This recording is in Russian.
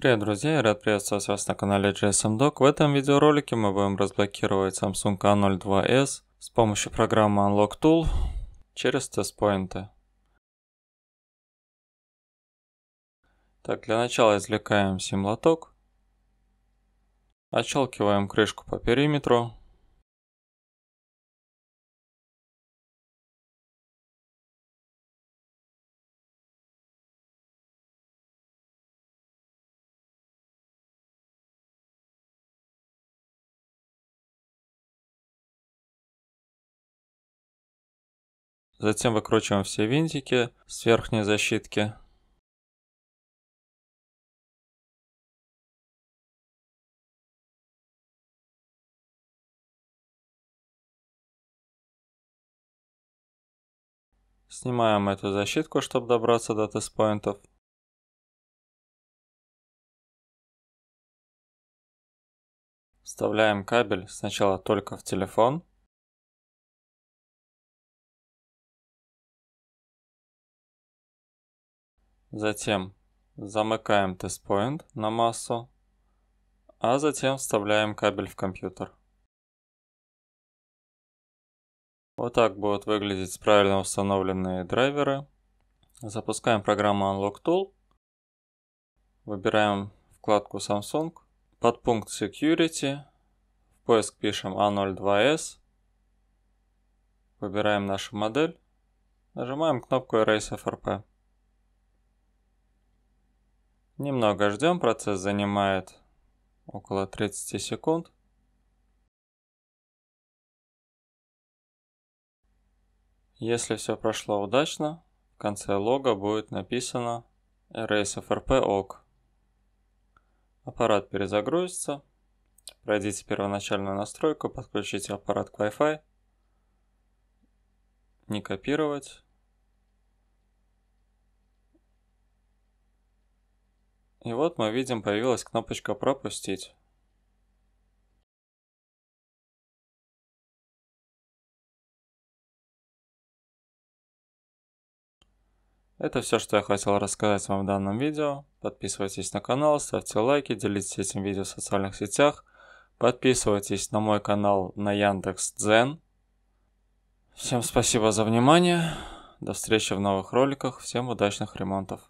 Привет, друзья! Я рад приветствовать вас на канале GSM Doc. В этом видеоролике мы будем разблокировать Samsung A02s с помощью программы Unlock Tool через тест тестпоинты. Так, для начала извлекаем сим-лоток. Отщелкиваем крышку по периметру. Затем выкручиваем все винтики с верхней защитки. Снимаем эту защитку, чтобы добраться до тест-поинтов. Вставляем кабель сначала только в телефон, Затем замыкаем тест-поинт на массу, а затем вставляем кабель в компьютер. Вот так будут выглядеть правильно установленные драйверы. Запускаем программу Unlock Tool. Выбираем вкладку Samsung. Под пункт Security в поиск пишем A02S. Выбираем нашу модель. Нажимаем кнопку Erase FRP. Немного ждем, процесс занимает около 30 секунд. Если все прошло удачно, в конце лога будет написано Erase FRP OK. Аппарат перезагрузится. Пройдите первоначальную настройку, подключите аппарат к Wi-Fi. Не копировать. И вот мы видим появилась кнопочка «Пропустить». Это все, что я хотел рассказать вам в данном видео. Подписывайтесь на канал, ставьте лайки, делитесь этим видео в социальных сетях. Подписывайтесь на мой канал на Яндекс Дзен. Всем спасибо за внимание. До встречи в новых роликах. Всем удачных ремонтов.